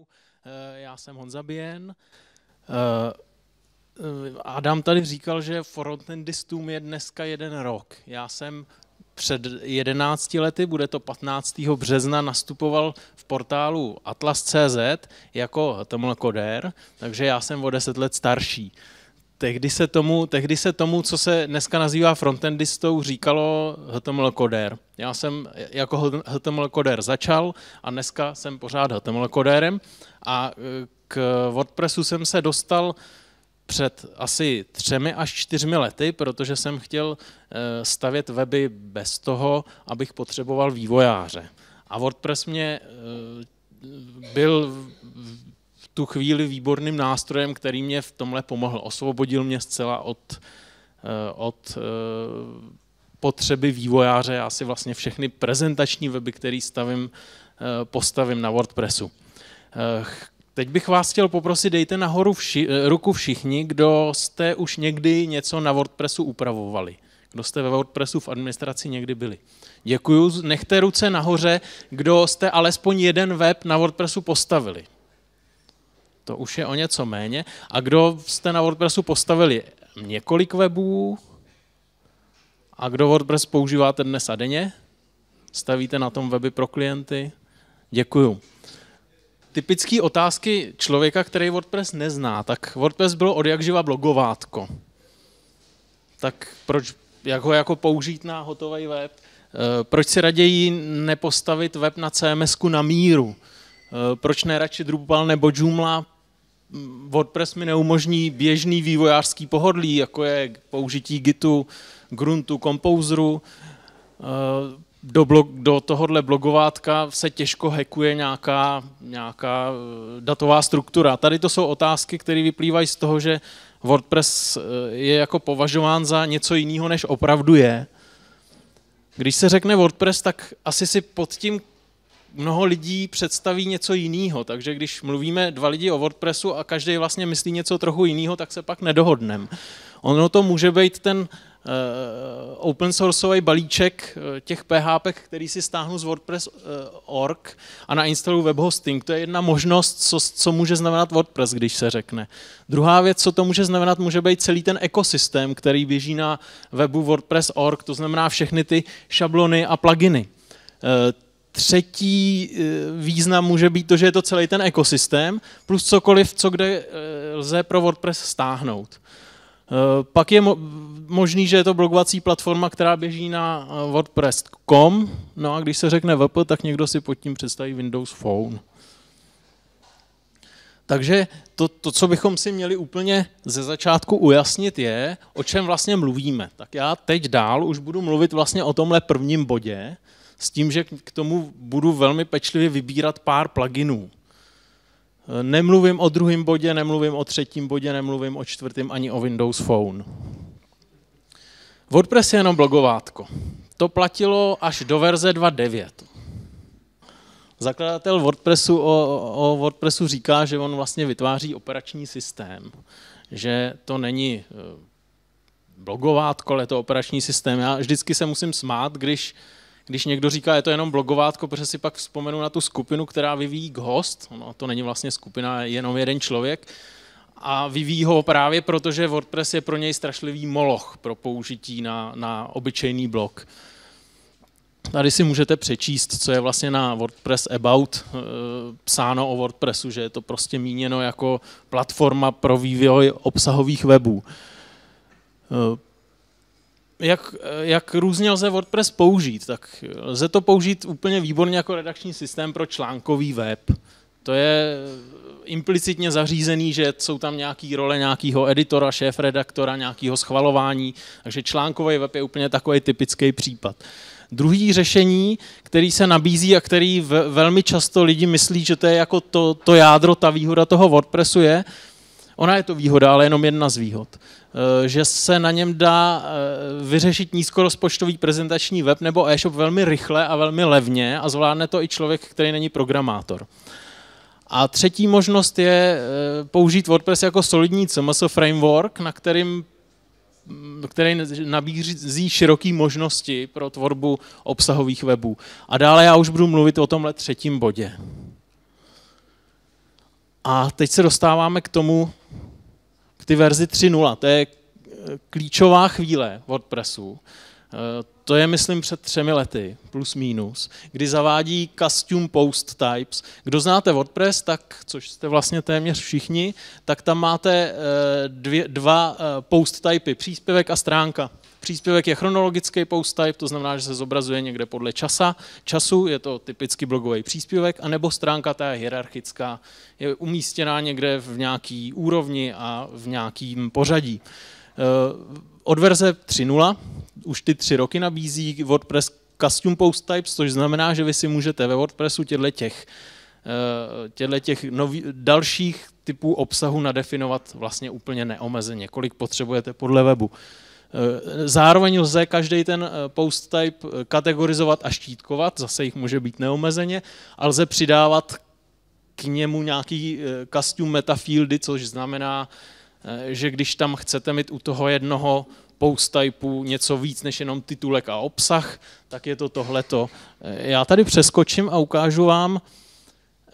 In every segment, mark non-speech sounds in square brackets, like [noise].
mnou. Eh, já jsem Honza Bien. Eh, Adam tady říkal, že frontendistům je dneska jeden rok. Já jsem před 11 lety, bude to 15. března, nastupoval v portálu Atlas.cz jako tomhle kodér, takže já jsem o 10 let starší tehdy se tomu, tehdy se tomu, co se dneska nazývá frontendistou, říkalo HTML koder. Já jsem jako HTML koder začal a dneska jsem pořád HTML kodérem a e, k WordPressu jsem se dostal před asi třemi až čtyřmi lety, protože jsem chtěl e, stavět weby bez toho, abych potřeboval vývojáře. A WordPress mě e, byl tu chvíli výborným nástrojem, který mě v tomhle pomohl. Osvobodil mě zcela od, eh, od eh, potřeby vývojáře. Já si vlastně všechny prezentační weby, které stavím, eh, postavím na WordPressu. Teď bych vás chtěl poprosit, dejte nahoru vši, ruku všichni, kdo jste už někdy něco na WordPressu upravovali. Kdo jste ve WordPressu v administraci někdy byli. Děkuju, nechte ruce nahoře, kdo jste alespoň jeden web na WordPressu postavili to už je o něco méně. A kdo jste na WordPressu postavili několik webů a kdo WordPress používáte dnes a denně? Stavíte na tom weby pro klienty? Děkuju. Typické otázky člověka, který WordPress nezná. Tak WordPress bylo od jak živa blogovátko. Tak proč, jak ho jako použít na hotový web? Eh, proč si raději nepostavit web na cms na míru? Eh, proč ne radši Drupal nebo Joomla? WordPress mi neumožní běžný vývojářský pohodlí, jako je použití Gitu, Gruntu, Composeru. Eh, do, blog, do tohohle blogovátka se těžko hekuje nějaká, nějaká eh, datová struktura. Tady to jsou otázky, které vyplývají z toho, že WordPress eh, je jako považován za něco jiného, než opravdu je. Když se řekne WordPress, tak asi si pod tím mnoho lidí představí něco jiného, takže když mluvíme dva lidi o WordPressu a každý vlastně myslí něco trochu jiného, tak se pak nedohodneme. Ono to může být ten eh, open sourceový balíček eh, těch PHP, který si stáhnu z WordPress.org eh, a nainstaluji web hosting. To je jedna možnost, co, co může znamenat WordPress, když se řekne. Druhá věc, co to může znamenat, může být celý ten ekosystém, který běží na webu WordPress.org, to znamená všechny ty šablony a pluginy Třetí eh, význam může být to, že je to celý ten ekosystém, plus cokoliv, co kde eh, lze pro WordPress stáhnout. Eh, pak je možný, že je to blogovací platforma, která běží na WordPress.com, no a když se řekne WP, tak někdo si pod tím představí Windows Phone. Takže to, to, co bychom si měli úplně ze začátku ujasnit, je, o čem vlastně mluvíme. Tak já teď dál už budu mluvit vlastně o tomhle prvním bodě, s tím, že k tomu budu velmi pečlivě vybírat pár pluginů. Nemluvím o druhém bodě, nemluvím o třetím bodě, nemluvím o čtvrtém ani o Windows Phone. WordPress je jenom blogovátko. To platilo až do verze 2.9. Zakladatel WordPressu o, o WordPressu říká, že on vlastně vytváří operační systém, že to není e, blogovátko, ale to operační systém. Já vždycky se musím smát, když uh, když někdo říká, je to jenom blogovátko, protože si pak vzpomenu na tu skupinu, která vyvíjí host, no to není vlastně skupina, je jenom jeden člověk, a vyvíjí ho právě proto, že WordPress je pro něj strašlivý moloch pro použití na, na obyčejný blog. Tady si můžete přečíst, co je vlastně na WordPress About e, psáno o WordPressu, že je to prostě míněno jako platforma pro vývoj obsahových webů. E, jak, jak různě lze WordPress použít, tak lze to použít úplně výborně jako redakční systém pro článkový web. To je implicitně zařízený, že jsou tam nějaký role nějakého editora, šéf-redaktora, nějakého schvalování, takže článkový web je úplně takový typický případ. Druhý řešení, který se nabízí a který velmi často lidi myslí, že to je jako to, to jádro, ta výhoda toho WordPressu je, Ona je to výhoda, ale jenom jedna z výhod. Eh, že se na něm dá eh, vyřešit nízkorozpočtový prezentační web nebo e-shop velmi rychle a velmi levně a zvládne to i člověk, který není programátor. A třetí možnost je eh, použít WordPress jako solidní CMS framework, na kterým mm, který nabízí široké možnosti pro tvorbu obsahových webů. A dále já už budu mluvit o tomhle třetím bodě. A teď se dostáváme k tomu, k ty verzi 3.0. To je eh, klíčová chvíle WordPressu. Eh, to je, myslím, před třemi lety, plus minus, kdy zavádí custom post types. Kdo znáte WordPress, tak, což jste vlastně téměř všichni, tak tam máte eh, dvě, dva post typy, příspěvek a stránka. Příspěvek je chronologický post type, to znamená, že se zobrazuje někde podle časa, času, je to typicky blogový příspěvek, anebo stránka ta je hierarchická, je umístěná někde v nějaký úrovni a v nějakým pořadí. Eh, od verze 3.0 už ty tři roky nabízí WordPress Custom Post Types, což znamená, že vy si můžete ve WordPressu těchto těch, eh, těchto těch nový, dalších typů obsahu nadefinovat vlastně úplně neomezeně, kolik potřebujete podle webu. Eh, zároveň lze každý ten eh, post type eh, kategorizovat a štítkovat, zase jich může být neomezeně, a lze přidávat k němu nějaký custom metafieldy, což znamená, že když tam chcete mít u toho jednoho post typeu něco víc než jenom titulek a obsah, tak je to tohleto. Já tady přeskočím a ukážu vám,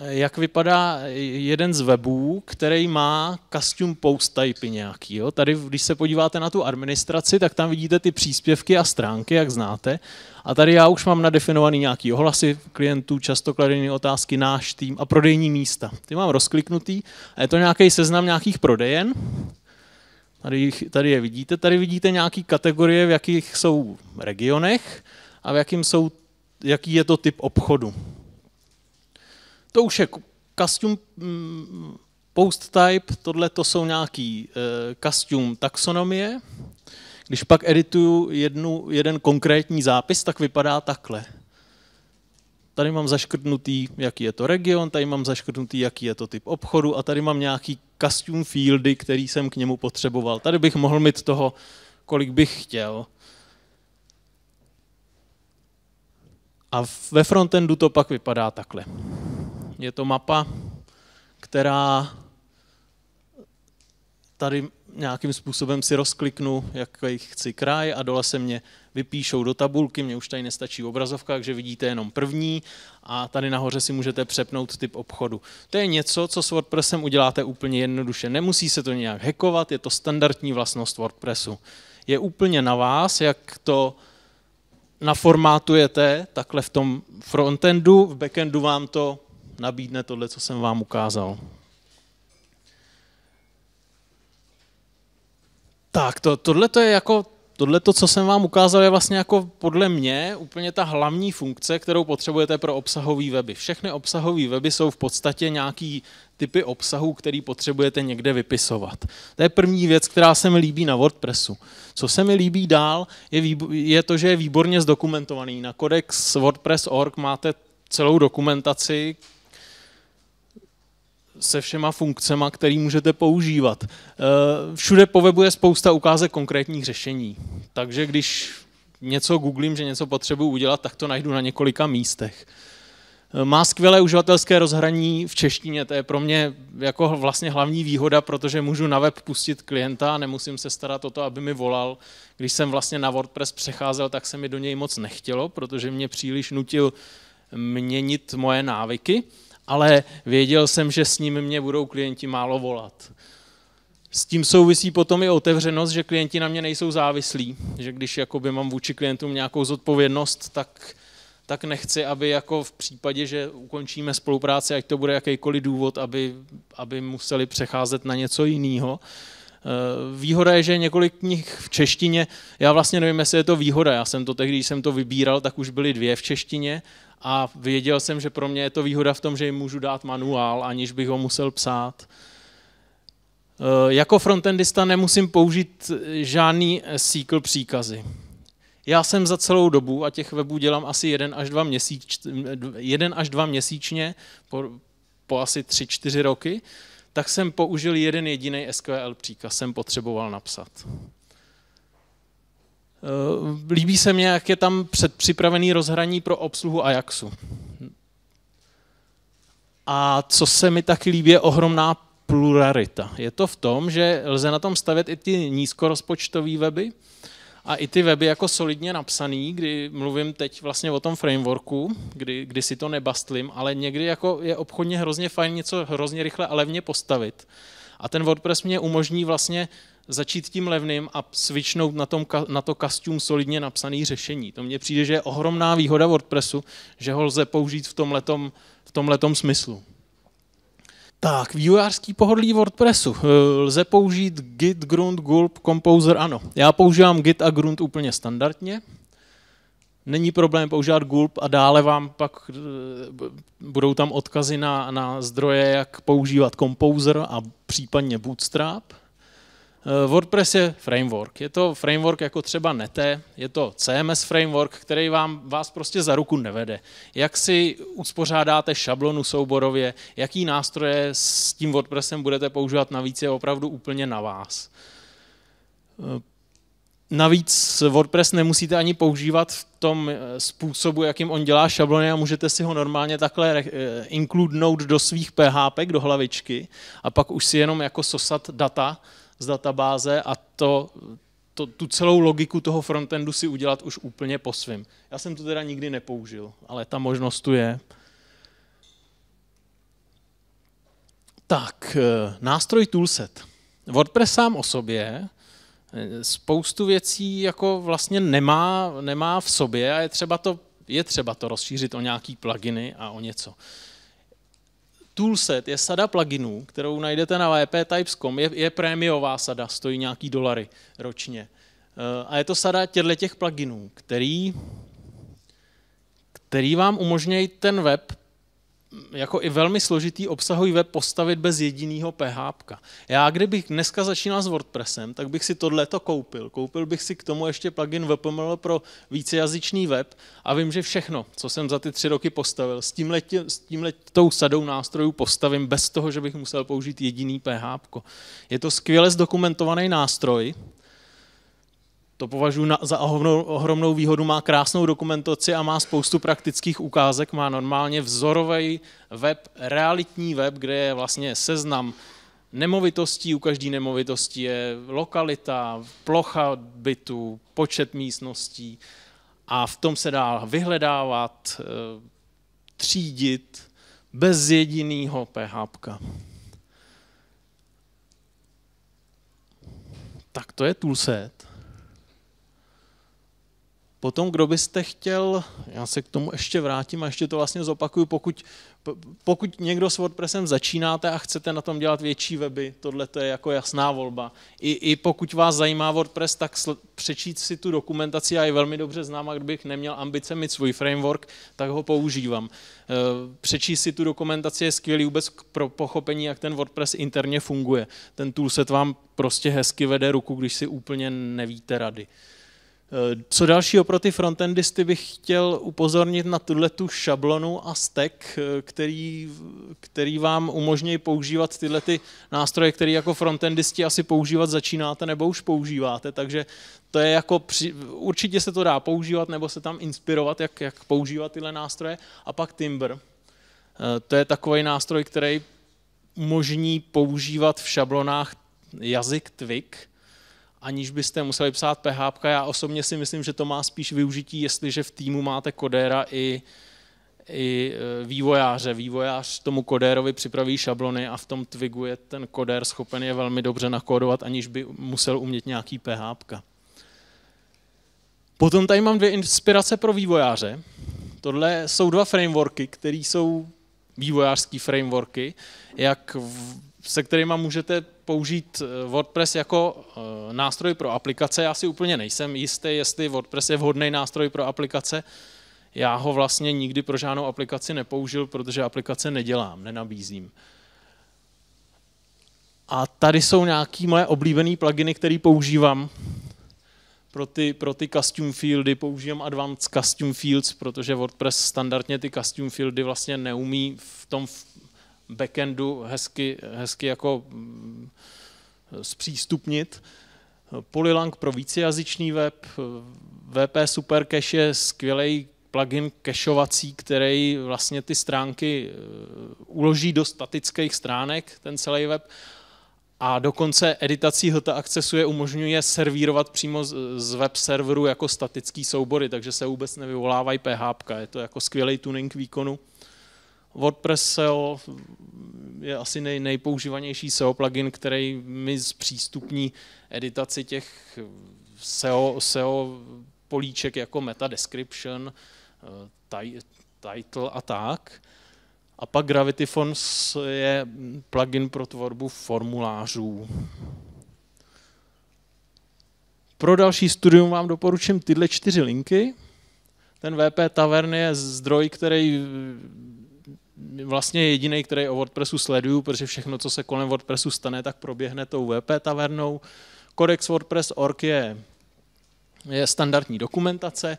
jak vypadá jeden z webů, který má custom post type nějaký. Jo? Tady, když se podíváte na tu administraci, tak tam vidíte ty příspěvky a stránky, jak znáte. A tady já už mám nadefinovaný nějaký ohlasy klientů, často kladené otázky, náš tým a prodejní místa. Ty mám rozkliknutý a je to nějaký seznam nějakých prodejen. Tady, tady je vidíte. Tady vidíte nějaké kategorie, v jakých jsou regionech a v jakým jsou, jaký je to typ obchodu to už je custom mm, post type, tohle to jsou nějaký eh, custom taxonomie. Když pak edituju jednu, jeden konkrétní zápis, tak vypadá takhle. Tady mám zaškrtnutý, jaký je to region, tady mám zaškrtnutý, jaký je to typ obchodu a tady mám nějaký custom fieldy, který jsem k němu potřeboval. Tady bych mohl mít toho, kolik bych chtěl. A ve frontendu to pak vypadá takhle. Je to mapa, která tady nějakým způsobem si rozkliknu, jaký chci kraj a dole se mě vypíšou do tabulky, mě už tady nestačí obrazovka, takže vidíte jenom první a tady nahoře si můžete přepnout typ obchodu. To je něco, co s WordPressem uděláte úplně jednoduše. Nemusí se to nějak hackovat, je to standardní vlastnost WordPressu. Je úplně na vás, jak to naformátujete takhle v tom frontendu, v backendu vám to nabídne tohle, co jsem vám ukázal. Tak, to, tohle to je jako, tohle to, co jsem vám ukázal, je vlastně jako podle mě úplně ta hlavní funkce, kterou potřebujete pro obsahové weby. Všechny obsahové weby jsou v podstatě nějaký typy obsahu, který potřebujete někde vypisovat. To je první věc, která se mi líbí na WordPressu. Co se mi líbí dál, je, je to, že je výborně zdokumentovaný. Na kodex WordPress.org máte celou dokumentaci, se všema funkcemi, který můžete používat. Eh, všude po webu je spousta ukázek konkrétních řešení. Takže když něco googlím, že něco potřebuji udělat, tak to najdu na několika místech. Eh, má skvělé uživatelské rozhraní v češtině, to je pro mě jako vlastně hlavní výhoda, protože můžu na web pustit klienta a nemusím se starat o to, aby mi volal. Když jsem vlastně na WordPress přecházel, tak se mi do něj moc nechtělo, protože mě příliš nutil měnit moje návyky ale věděl jsem, že s ním mě budou klienti málo volat. S tím souvisí potom i otevřenost, že klienti na mě nejsou závislí, že když jakoby mám vůči klientům nějakou zodpovědnost, tak, tak nechci, aby jako v případě, že ukončíme spolupráci, ať to bude jakýkoliv důvod, aby, aby museli přecházet na něco jiného. Eh, výhoda je, že několik knih v češtině, já vlastně nevím, jestli je to výhoda, já jsem to tehdy, když jsem to vybíral, tak už byly dvě v češtině a věděl jsem, že pro mě je to výhoda v tom, že jim můžu dát manuál, aniž bych ho musel psát. E, jako frontendista nemusím použít žádný SQL příkazy. Já jsem za celou dobu, a těch webů dělám asi jeden až dva, měsíč, jeden až dva měsíčně, po, po asi tři, čtyři roky, tak jsem použil jeden jediný SQL příkaz, jsem potřeboval napsat. Eh, líbí se mi, jak je tam předpřipravený rozhraní pro obsluhu Ajaxu. A co se mi taky líbí, je ohromná pluralita. Je to v tom, že lze na tom stavět i ty nízkorozpočtové weby a i ty weby jako solidně napsaný, kdy mluvím teď vlastně o tom frameworku, kdy, kdy si to nebastlím, ale někdy jako je obchodně hrozně fajn něco hrozně rychle a levně postavit. A ten WordPress mě umožní vlastně začít tím levným a switchnout na, tom, na to kostium solidně napsané řešení. To mně přijde, že je ohromná výhoda WordPressu, že ho lze použít v tom letom v smyslu. Tak, vývojářský pohodlí WordPressu. Eh, lze použít Git, Grunt, Gulp, Composer, ano. Já používám Git a Grunt úplně standardně. Není problém používat Gulp a dále vám pak eh, budou tam odkazy na, na zdroje, jak používat Composer a případně Bootstrap. Eh, WordPress je framework. Je to framework jako třeba Nete, je to CMS framework, který vám, vás prostě za ruku nevede. Jak si uspořádáte šablonu souborově, jaký nástroje s tím WordPressem budete používat navíc, je opravdu úplně na vás. Eh, navíc WordPress nemusíte ani používat v tom eh, způsobu, jakým on dělá šablony a můžete si ho normálně takhle inkludnout do svých PHP, do hlavičky a pak už si jenom jako sosat data z databáze a to, to, tu celou logiku toho frontendu si udělat už úplně po svým. Já jsem to teda nikdy nepoužil, ale ta možnost tu je. Tak, eh, nástroj Toolset. WordPress sám o sobě eh, spoustu věcí jako vlastně nemá, nemá v sobě a je třeba to je třeba to rozšířit o nějaký pluginy a o něco. Toolset je sada pluginů, kterou najdete na wp je, je prémiová sada, stojí nějaký dolary ročně. Eh, a je to sada těchto těch pluginů, který, který vám umožňují ten web jako i velmi složitý obsahový web postavit bez jediného PHP. Já kdybych dneska začínal s WordPressem, tak bych si to koupil. Koupil bych si k tomu ještě plugin WPML pro vícejazyčný web a vím, že všechno, co jsem za ty tři roky postavil, s tímhletě, s tímhletou sadou nástrojů postavím bez toho, že bych musel použít jediný PHP. Je to skvěle zdokumentovaný nástroj, to považuji na, za ohromnou, ohromnou výhodu, má krásnou dokumentaci a má spoustu praktických ukázek, má normálně vzorový web, realitní web, kde je vlastně seznam nemovitostí, u každé nemovitosti je lokalita, plocha bytu, počet místností a v tom se dá vyhledávat, eh, třídit bez jediného PHP. Tak to je toolset. Potom, kdo byste chtěl, já se k tomu ještě vrátím a ještě to vlastně zopakuju, pokud, pokud někdo s WordPressem začínáte a chcete na tom dělat větší weby, tohle to je jako jasná volba. I, I pokud vás zajímá WordPress, tak sl- přečít si tu dokumentaci, já ji velmi dobře znám a kdybych neměl ambice mít svůj framework, tak ho používám. E, přečíst si tu dokumentaci je skvělý vůbec pro pochopení, jak ten WordPress interně funguje. Ten toolset vám prostě hezky vede ruku, když si úplně nevíte rady. Co dalšího pro ty frontendisty bych chtěl upozornit na tuhle tu šablonu a stack, který, který vám umožní používat tyhle ty nástroje, které jako frontendisti asi používat začínáte nebo už používáte, takže to je jako, při, určitě se to dá používat nebo se tam inspirovat, jak, jak používat tyhle nástroje. A pak Timber. Eh, to je takový nástroj, který umožní používat v šablonách jazyk Twig, aniž byste museli psát PHP. Já osobně si myslím, že to má spíš využití, jestliže v týmu máte kodéra i, i e, vývojáře. Vývojář tomu kodérovi připraví šablony a v tom Twigu je ten kodér schopen je velmi dobře nakódovat, aniž by musel umět nějaký PHP. Potom tady mám dvě inspirace pro vývojáře. Tohle jsou dva frameworky, které jsou vývojářské frameworky, jak v, se kterými můžete použít eh, WordPress jako eh, nástroj pro aplikace. Já si úplně nejsem jistý, jestli WordPress je vhodný nástroj pro aplikace. Já ho vlastně nikdy pro žádnou aplikaci nepoužil, protože aplikace nedělám, nenabízím. A tady jsou nějaké moje oblíbené pluginy, které používám. Pro ty, pro ty custom fieldy používám Advanced Custom Fields, protože WordPress standardně ty custom fieldy vlastně neumí v tom backendu hezky, hezky jako mm, zpřístupnit. Polylang pro vícejazyčný web, VP Supercache je skvělý plugin kešovací, který vlastně ty stránky eh, uloží do statických stránek, ten celý web, a dokonce editací HT Accessu je umožňuje servírovat přímo z web serveru jako statický soubory, takže se vůbec nevyvolávají PHP. Je to jako skvělý tuning výkonu. WordPress SEO je asi nej, nejpoužívanější SEO plugin, který mi zpřístupní editaci těch SEO, SEO políček jako meta description, eh, title a tak. A pak Gravity Forms je plugin pro tvorbu formulářů. Pro další studium vám doporučím tyhle čtyři linky. Ten VP Tavern je zdroj, který vlastně jediný, který o WordPressu sleduju, protože všechno, co se kolem WordPressu stane, tak proběhne tou WP tavernou. Kodex WordPress.org je, je standardní dokumentace.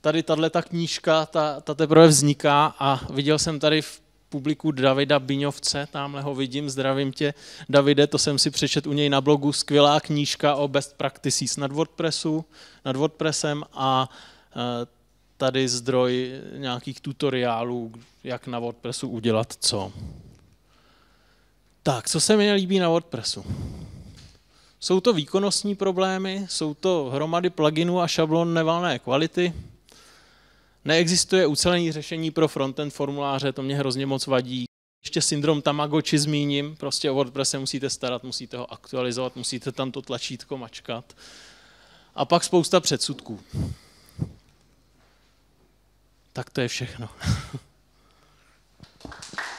Tady tahle ta knížka, ta, ta teprve vzniká a viděl jsem tady v publiku Davida Biňovce, tamhle ho vidím, zdravím tě. Davide, to jsem si přečet u něj na blogu, skvělá knížka o best practices nad WordPressu, nad WordPressem a eh, tady zdroj nějakých tutoriálů, jak na WordPressu udělat co. Tak, co se mi líbí na WordPressu? Jsou to výkonnostní problémy, jsou to hromady pluginů a šablon nevalné kvality, neexistuje ucelené řešení pro frontend formuláře, to mě hrozně moc vadí. Ještě syndrom Tamagoči zmíním, prostě o WordPress se musíte starat, musíte ho aktualizovat, musíte tam to tlačítko mačkat. A pak spousta předsudků. Tak to je všechno. [laughs]